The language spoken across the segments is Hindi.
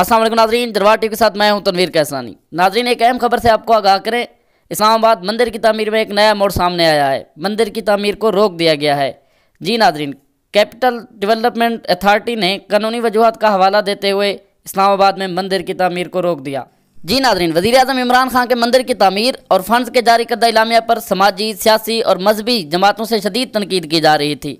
असल नाजरीन दरबार टी के साथ मैं हूं तनवीर कैसानी नाजरीन एक अहम खबर से आपको आगाह करें इस्लामाबाद मंदिर की तमीर में एक नया मोड़ सामने आया है मंदिर की तमीर को रोक दिया गया है जी नाजरीन कैपिटल डेवलपमेंट अथॉरिटी ने कानूनी वजूहत का हवाला देते हुए इस्लामाबाद में मंदिर की तमीर को रोक दिया जी नाजरीन वजी अजम इमरान खान के मंदिर की तमीर और फंडस के जारी करदा इलामिया पर समाजी सियासी और मजहबी जमातों से शदीद तनकीद की जा रही थी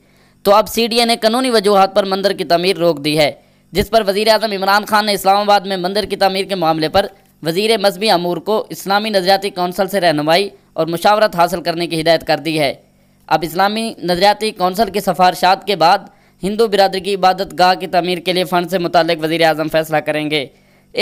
तो अब सी डी ए ने कानूनी वजूहत पर मंदिर की तमीर रोक दी है जिस पर वज़ी अजम इमरान खान ने इस्लामाबाद में मंदिर की तमीर के मामले पर वजीर मजहबी अमूर को इस्लामी नजरियाती कौंसल से रहनुमाई और मशावरत हासिल करने की हिदायत कर दी है अब इस्लामी नजरियाती कौंसल की सफारशात के बाद हिंदू बिरादरी की इबादत गाह की तमीर के लिए फ़ंड से मुतल वजी अजम फैसला करेंगे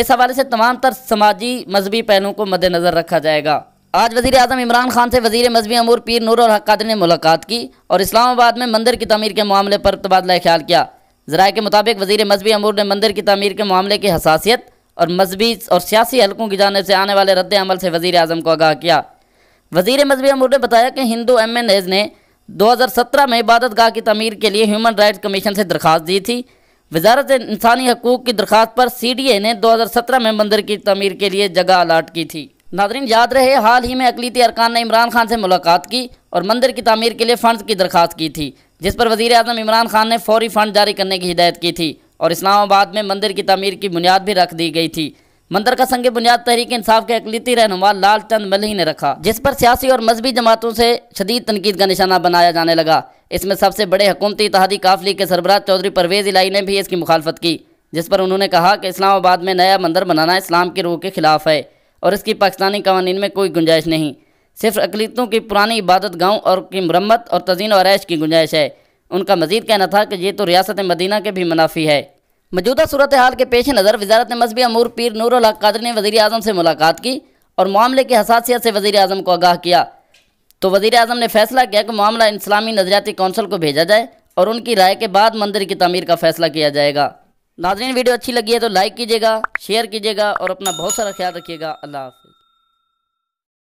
इस हवाले से तमाम तर समाजी मजहबी पहलुओं को मद्दनज़र रखा जाएगा आज वजी अजम इमरान खान से वजी मजहबी अमूर पीर नूर और हक्कादरी ने मुलाकात की और इस्लामाबाद में मंदिर की तमीर के मामले पर तबादला ख्याल किया ज़रा के मुताबिक वजीर मजहबी अमूर ने मंदिर की तमीर के मामले की हसासीत और मजहबी और सियासी हलकों की जानब से आने वाले रद्द अमल से वजीर अजम को आगाह किया वजीर मजहबी अमूर ने बताया कि हिंदू एम एन एज ने दो हज़ार सत्रह में इबादत गाह की तमीर के लिए ह्यूमन राइट्स कमीशन से दरख्वास्त दी थी वजारत इंसानी हकूक़ की दरख्वास्त पर सी डी ए ने दो हज़ार सत्रह में मंदिर की तमीर के लिए जगह अलाट की थी नादरीन याद रहे हाल ही में अकलीती अरकान ने इमरान खान से मुलाकात की और मंदिर की तमीर के लिए फ़ंड की दरख्वास्त की थी जिस पर वजीर अजम इमरान खान ने फौरी फ़ंड जारी करने की हिदायत की थी और इस्लामाबाद में मंदिर की तमीर की बुनियाद भी रख दी गई थी मंदिर का संग बुनियाद तहरीक इंसाफ के अकलीती रहनुमा लाल चंद मलही ने रखा जिस पर सियासी और मजहबी जमातों से शदीद तनकीद का निशाना बनाया जाने लगा इसमें सबसे बड़े हकूमती इतिहादी काफली के सरबराज चौधरी परवेज इलाई ने भी इसकी मुखालफत की जिस पर उन्होंने कहा कि इस्लामाबाद में नया मंदिर बनाना इस्लाम के रूह के खिलाफ है और इसकी पाकिस्तानी कवानीन में कोई गुंजाइश नहीं सिर्फ अकलीतों की पुरानी इबादत गाँव और की मरम्मत और तजीन और ऐश की गुंजाइश है उनका मजीद कहना था कि ये तो रियासत मदीना के भी मुनाफी है मौजूदा सूरत हाल के पेश नज़र वजारत मजहबी अमूर पीर नूर कदर ने वजी अजम से मुलाकात की और मामले की हसासीत से वजी अजम को आगाह किया तो वजी अजम ने फैसला किया कि मामला इस्लामी नजरियाती कौंसल को भेजा जाए और उनकी राय के बाद मंदिर की तमीर का फैसला किया जाएगा नाजरीन वीडियो अच्छी लगी है तो लाइक कीजिएगा शेयर कीजिएगा और अपना बहुत सारा ख्याल रखिएगा अल्लाह हाफ